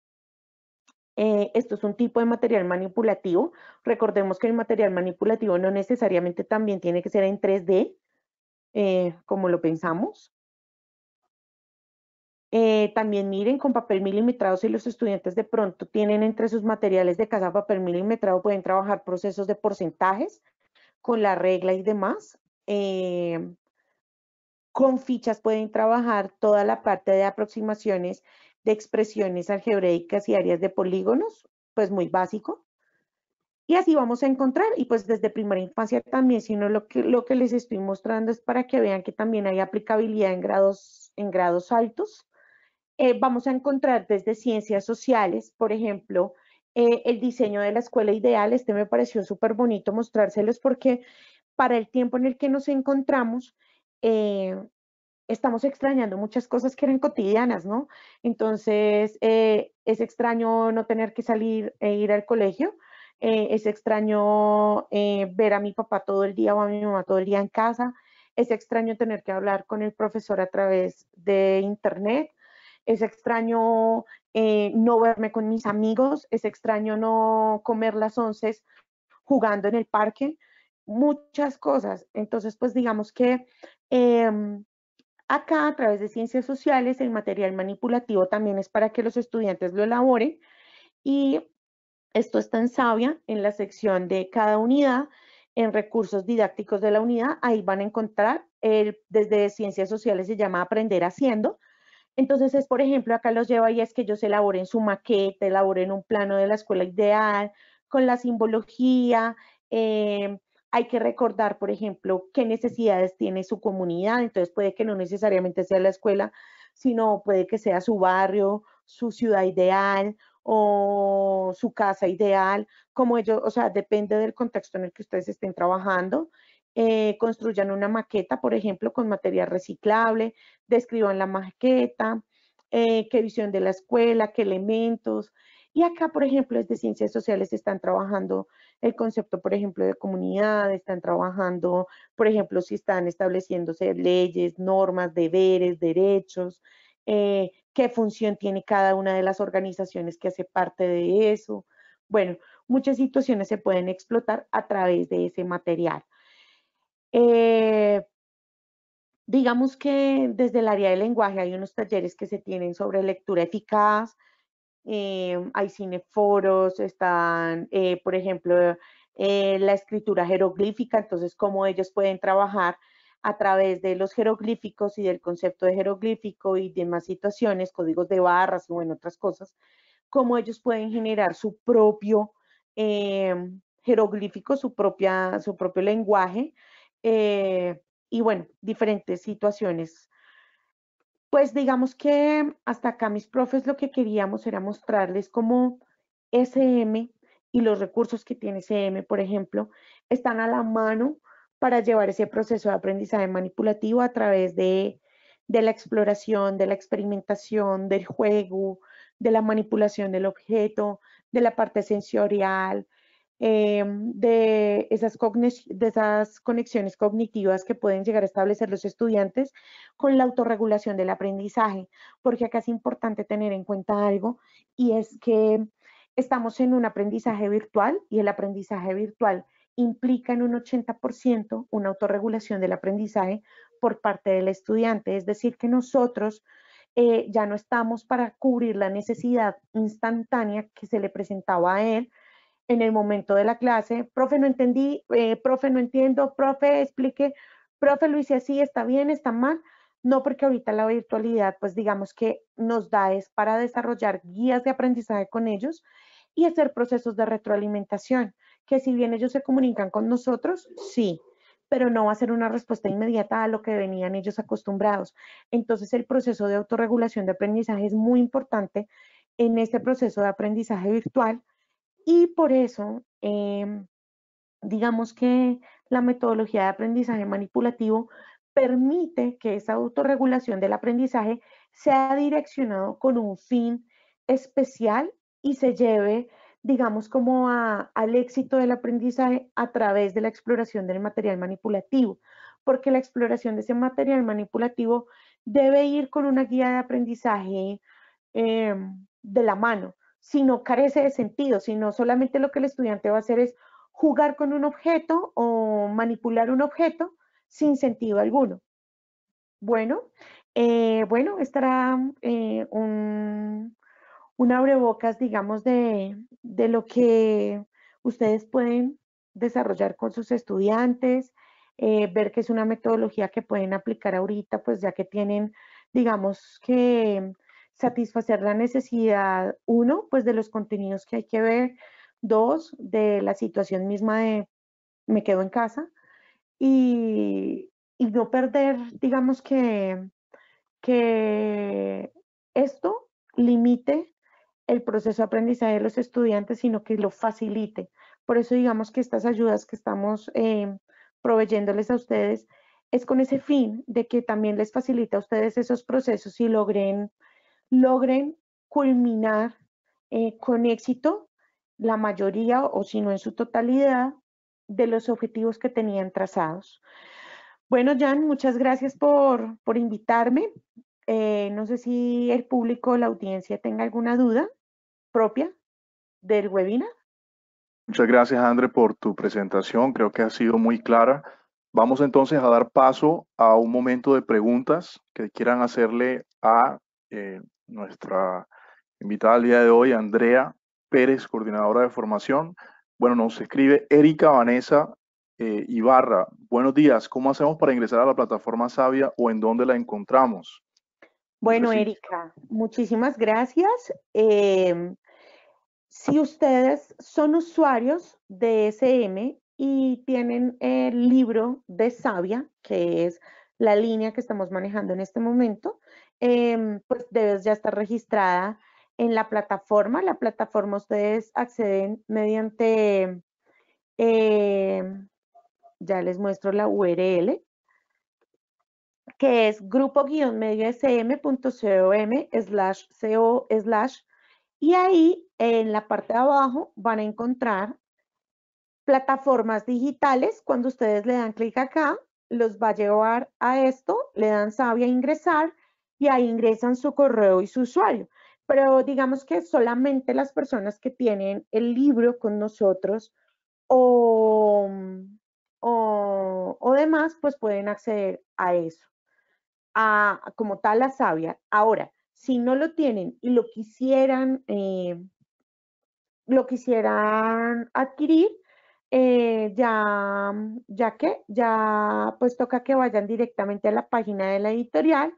Eh, esto es un tipo de material manipulativo. Recordemos que el material manipulativo no necesariamente también tiene que ser en 3D, eh, como lo pensamos. Eh, también miren con papel milimetrado si los estudiantes de pronto tienen entre sus materiales de casa papel milimetrado, pueden trabajar procesos de porcentajes con la regla y demás. Con fichas pueden trabajar toda la parte de aproximaciones de expresiones algebraicas y áreas de polígonos, pues muy básico. Y así vamos a encontrar, y pues desde primera infancia también, sino lo que, lo que les estoy mostrando es para que vean que también hay aplicabilidad en grados, en grados altos. Eh, vamos a encontrar desde ciencias sociales, por ejemplo, eh, el diseño de la escuela ideal. Este me pareció súper bonito mostrárselos porque para el tiempo en el que nos encontramos, eh, estamos extrañando muchas cosas que eran cotidianas, ¿no? Entonces, eh, es extraño no tener que salir e ir al colegio, eh, es extraño ver a mi papá todo el día o a mi mamá todo el día en casa, es extraño tener que hablar con el profesor a través de internet, es extraño no verme con mis amigos, es extraño no comer las once jugando en el parque, muchas cosas. Entonces, pues digamos que Em, acá, a través de ciencias sociales, el material manipulativo también es para que los estudiantes lo elaboren. Y esto está en SAVIA, en la sección de cada unidad, en recursos didácticos de la unidad. Ahí van a encontrar, el, desde ciencias sociales se llama Aprender Haciendo. Entonces es, por ejemplo, acá los lleva y es que ellos elaboren su maqueta, elaboren un plano de la escuela ideal, con la simbología, eh, hay que recordar, por ejemplo, qué necesidades tiene su comunidad, entonces puede que no necesariamente sea la escuela, sino puede que sea su barrio, su ciudad ideal o su casa ideal, como ellos, o sea, depende del contexto en el que ustedes estén trabajando. Eh, construyan una maqueta, por ejemplo, con material reciclable, describan la maqueta, eh, qué visión de la escuela, qué elementos. Y acá, por ejemplo, es de Ciencias Sociales están trabajando el concepto, por ejemplo, de comunidad, están trabajando, por ejemplo, si están estableciéndose leyes, normas, deberes, derechos, eh, qué función tiene cada una de las organizaciones que hace parte de eso. Bueno, muchas situaciones se pueden explotar a través de ese material. Eh, digamos que desde el área de lenguaje hay unos talleres que se tienen sobre lectura eficaz, Em, hay cineforos, están, eh, por ejemplo, eh, la escritura jeroglífica, entonces cómo ellos pueden trabajar a través de los jeroglíficos y del concepto de jeroglífico y demás situaciones, códigos de barras o bueno, otras cosas, cómo ellos pueden generar su propio em, jeroglífico, su, propia, su propio lenguaje eh, y bueno, diferentes situaciones pues digamos que hasta acá mis profes lo que queríamos era mostrarles cómo SM y los recursos que tiene SM, por ejemplo, están a la mano para llevar ese proceso de aprendizaje manipulativo a través de, de la exploración, de la experimentación, del juego, de la manipulación del objeto, de la parte sensorial, eh, de, esas conexiones cognitivas que pueden llegar a establecer los estudiantes con la autorregulación del aprendizaje, porque acá es importante tener en cuenta algo y es que estamos en un aprendizaje virtual y el aprendizaje virtual implica en un 80% una autorregulación del aprendizaje por parte del estudiante, es decir, que nosotros eh, ya no estamos para cubrir la necesidad instantánea que se le presentaba a él, en el momento de la clase, profe, no entendí, eh, profe, no entiendo, profe, explique, profe, lo hice así, está bien, está mal. No, porque ahorita la virtualidad, pues digamos que nos da es para desarrollar guías de aprendizaje con ellos y hacer procesos de retroalimentación, que si bien ellos se comunican con nosotros, sí, pero no va a ser una respuesta inmediata a lo que venían ellos acostumbrados. Entonces, el proceso de autorregulación de aprendizaje es muy importante en este proceso de aprendizaje virtual, y por eso, em, digamos que la metodología de aprendizaje manipulativo permite que esa autorregulación del aprendizaje sea direccionado con un fin especial y se lleve, digamos, como al éxito del aprendizaje a través de la exploración del material manipulativo, porque la exploración de ese material manipulativo debe ir con una guía de aprendizaje em, de la mano, si no carece de sentido, sino solamente lo que el estudiante va a hacer es jugar con un objeto o manipular un objeto sin sentido alguno. Bueno, eh, bueno, estará eh, un, un, abrebocas, digamos, de, lo que ustedes pueden desarrollar con sus estudiantes, eh, ver que es una metodología que pueden aplicar ahorita, pues ya que tienen, digamos, que satisfacer la necesidad, uno, pues de los contenidos que hay que ver, dos, de la situación misma de me quedo en casa y, no perder, digamos que, esto limite el proceso de aprendizaje de los estudiantes, sino que lo facilite. Por eso digamos que estas ayudas que estamos eh, proveyéndoles a ustedes es con ese fin de que también les facilite a ustedes esos procesos y logren logren culminar eh, con éxito la mayoría o si no en su totalidad de los objetivos que tenían trazados. Bueno, Jan, muchas gracias por, invitarme. Eh, no sé si el público o la audiencia tenga alguna duda propia del webinar. Muchas gracias, André, por tu presentación. Creo que ha sido muy clara. Vamos entonces a dar paso a un momento de preguntas que quieran hacerle a eh, nuestra invitada al día de hoy, Andrea Pérez, coordinadora de formación. Bueno, nos escribe Erika Vanessa eh, Ibarra. Buenos días, ¿cómo hacemos para ingresar a la plataforma Sabia o en dónde la encontramos? Bueno, Erika, muchísimas gracias. Em, si ustedes son usuarios de SM y tienen el libro de Sabia, que es la línea que estamos manejando en este momento, Em, pues debes ya estar registrada en la plataforma. La plataforma ustedes acceden mediante, em, ya les muestro la URL, que es grupo sm.com slash co slash y ahí en la parte de abajo van a encontrar plataformas digitales. Cuando ustedes le dan clic acá, los va a llevar a esto, le dan sabia ingresar y ahí ingresan su correo y su usuario. Pero digamos que solamente las personas que tienen el libro con nosotros o, demás, pues pueden acceder a eso, como tal la sabia. Ahora, si no lo tienen y lo quisieran, eh, lo quisieran adquirir, eh, ya, ya que, ya pues toca que vayan directamente a la página de la editorial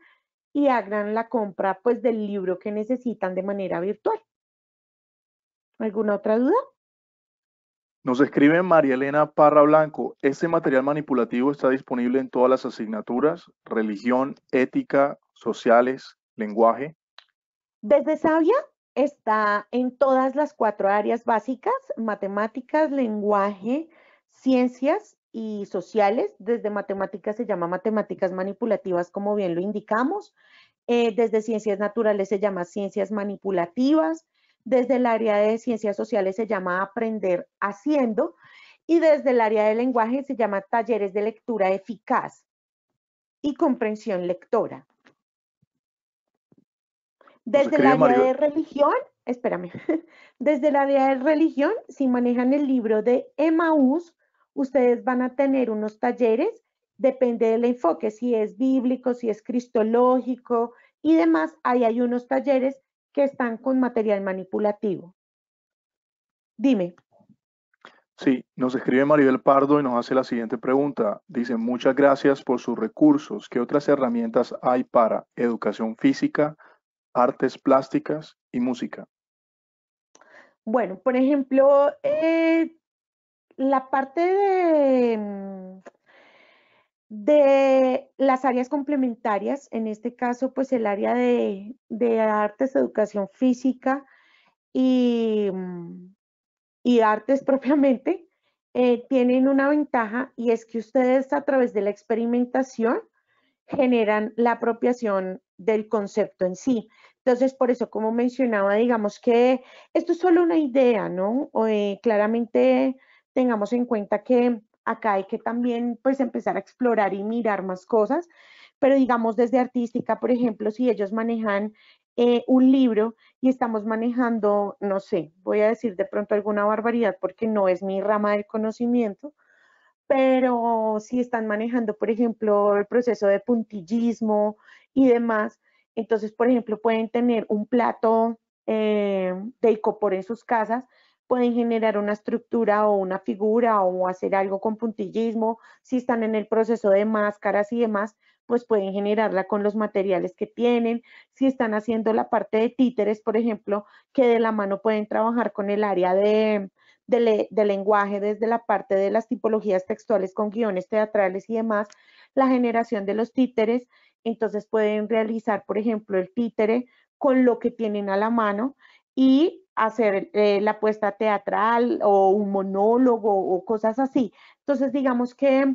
y hagan la compra pues del libro que necesitan de manera virtual. ¿Alguna otra duda? Nos escribe María Elena Parra Blanco. ¿Ese material manipulativo está disponible en todas las asignaturas, religión, ética, sociales, lenguaje. Desde Sabia está en todas las cuatro áreas básicas, matemáticas, lenguaje, ciencias y sociales. Desde matemáticas se llama matemáticas manipulativas, como bien lo indicamos. Eh, desde ciencias naturales se llama ciencias manipulativas. Desde el área de ciencias sociales se llama aprender haciendo. Y desde el área de lenguaje se llama talleres de lectura eficaz y comprensión lectora. Desde el área de religión, espérame, desde el área de religión, si manejan el libro de Emmaus, ustedes van a tener unos talleres, depende del enfoque, si es bíblico, si es cristológico y demás, ahí hay unos talleres que están con material manipulativo. Dime. Sí, nos escribe Maribel Pardo y nos hace la siguiente pregunta. Dice, muchas gracias por sus recursos. ¿Qué otras herramientas hay para educación física, artes plásticas y música? Bueno, por ejemplo, eh, la parte de, mm, de las áreas complementarias, en este caso, pues el área de, de artes, educación física y, mm, y artes propiamente, eh, tienen una ventaja y es que ustedes a través de la experimentación generan la apropiación del concepto en sí. Entonces, por eso, como mencionaba, digamos que esto es solo una idea, ¿no? Eh, claramente tengamos en cuenta que acá hay que también pues empezar a explorar y mirar más cosas, pero digamos desde artística, por ejemplo, si ellos manejan eh, un libro y estamos manejando, no sé, voy a decir de pronto alguna barbaridad porque no es mi rama del conocimiento, pero si están manejando, por ejemplo, el proceso de puntillismo y demás, entonces, por ejemplo, pueden tener un plato eh, de icopor en sus casas pueden generar una estructura o una figura o hacer algo con puntillismo, si están en el proceso de máscaras y demás, pues pueden generarla con los materiales que tienen, si están haciendo la parte de títeres, por ejemplo, que de la mano pueden trabajar con el área de, de lenguaje desde la parte de las tipologías textuales con guiones teatrales y demás, la generación de los títeres, entonces pueden realizar, por ejemplo, el títere con lo que tienen a la mano y hacer eh, la apuesta teatral o un monólogo o cosas así. Entonces, digamos que,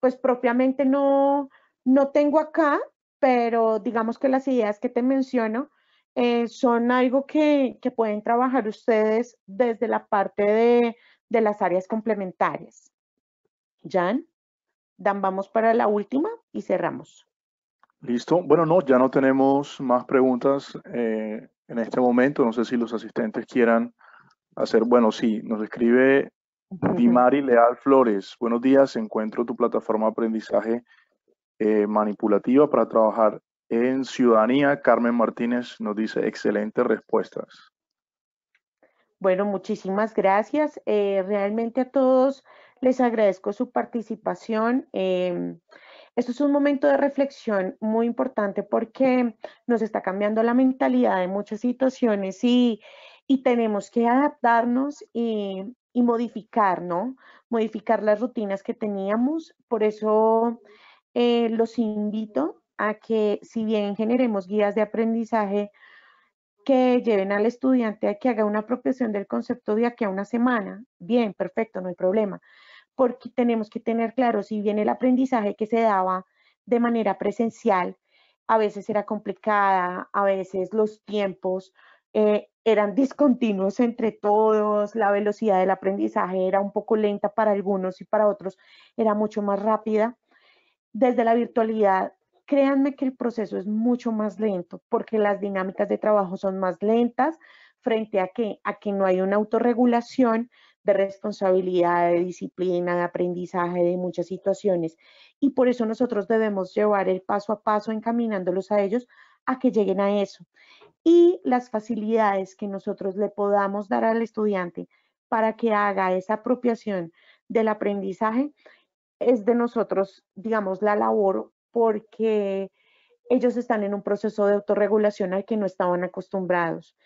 pues propiamente no, no tengo acá, pero digamos que las ideas que te menciono eh, son algo que, pueden trabajar ustedes desde la parte de, de las áreas complementarias. Jan, Dan, vamos para la última y cerramos. Listo. Bueno, no, ya no tenemos más preguntas. Eh, en este momento. No sé si los asistentes quieran hacer, bueno, sí, nos escribe Dimari Leal Flores. Buenos días, encuentro tu plataforma de aprendizaje eh, manipulativa para trabajar en ciudadanía. Carmen Martínez nos dice excelentes respuestas. Bueno, muchísimas gracias. Eh, realmente a todos les agradezco su participación. Em, esto es un momento de reflexión muy importante porque nos está cambiando la mentalidad en muchas situaciones y, y tenemos que adaptarnos y, y modificar, ¿no? Modificar las rutinas que teníamos. Por eso eh, los invito a que si bien generemos guías de aprendizaje que lleven al estudiante a que haga una apropiación del concepto de aquí a una semana, bien, perfecto, no hay problema porque tenemos que tener claro, si bien el aprendizaje que se daba de manera presencial a veces era complicada, a veces los tiempos eh, eran discontinuos entre todos, la velocidad del aprendizaje era un poco lenta para algunos y para otros era mucho más rápida. Desde la virtualidad, créanme que el proceso es mucho más lento porque las dinámicas de trabajo son más lentas frente a que, a que no hay una autorregulación, de responsabilidad, de disciplina, de aprendizaje, de muchas situaciones. Y por eso nosotros debemos llevar el paso a paso encaminándolos a ellos a que lleguen a eso. Y las facilidades que nosotros le podamos dar al estudiante para que haga esa apropiación del aprendizaje es de nosotros, digamos, la labor porque ellos están en un proceso de autorregulación al que no estaban acostumbrados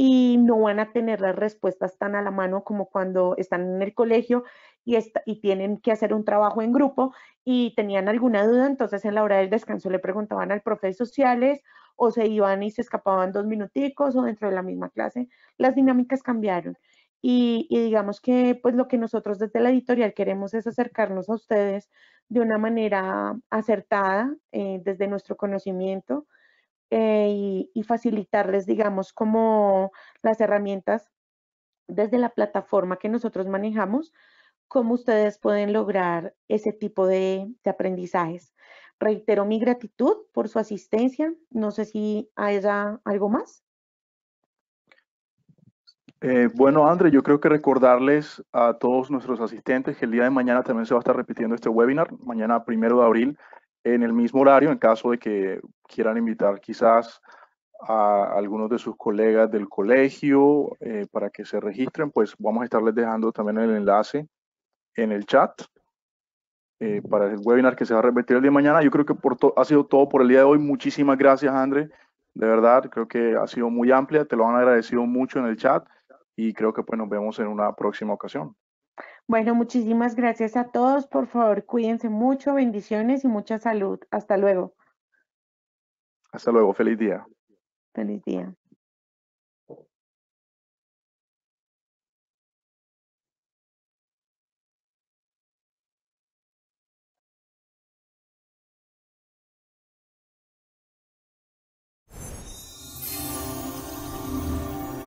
y no van a tener las respuestas tan a la mano como cuando están en el colegio y, y, tienen que hacer un trabajo en grupo y tenían alguna duda, entonces en la hora del descanso le preguntaban al profe de sociales o se iban y se escapaban dos minuticos o dentro de la misma clase, las dinámicas cambiaron. Y, digamos que pues lo que nosotros desde la editorial queremos es acercarnos a ustedes de una manera acertada eh, desde nuestro conocimiento, eh, y, facilitarles, digamos, como las herramientas desde la plataforma que nosotros manejamos, cómo ustedes pueden lograr ese tipo de, aprendizajes. Reitero mi gratitud por su asistencia. No sé si hay algo más. Eh, bueno, André, yo creo que recordarles a todos nuestros asistentes que el día de mañana también se va a estar repitiendo este webinar, mañana primero de abril, en el mismo horario, en caso de que quieran invitar quizás a algunos de sus colegas del colegio eh, para que se registren, pues vamos a estarles dejando también el enlace en el chat eh, para el webinar que se va a repetir el día de mañana. Yo creo que ha sido todo por el día de hoy. Muchísimas gracias, André. De verdad, creo que ha sido muy amplia. Te lo han agradecido mucho en el chat y creo que pues nos vemos en una próxima ocasión. Bueno, muchísimas gracias a todos. Por favor, cuídense mucho, bendiciones y mucha salud. Hasta luego. Hasta luego, feliz día. Feliz día.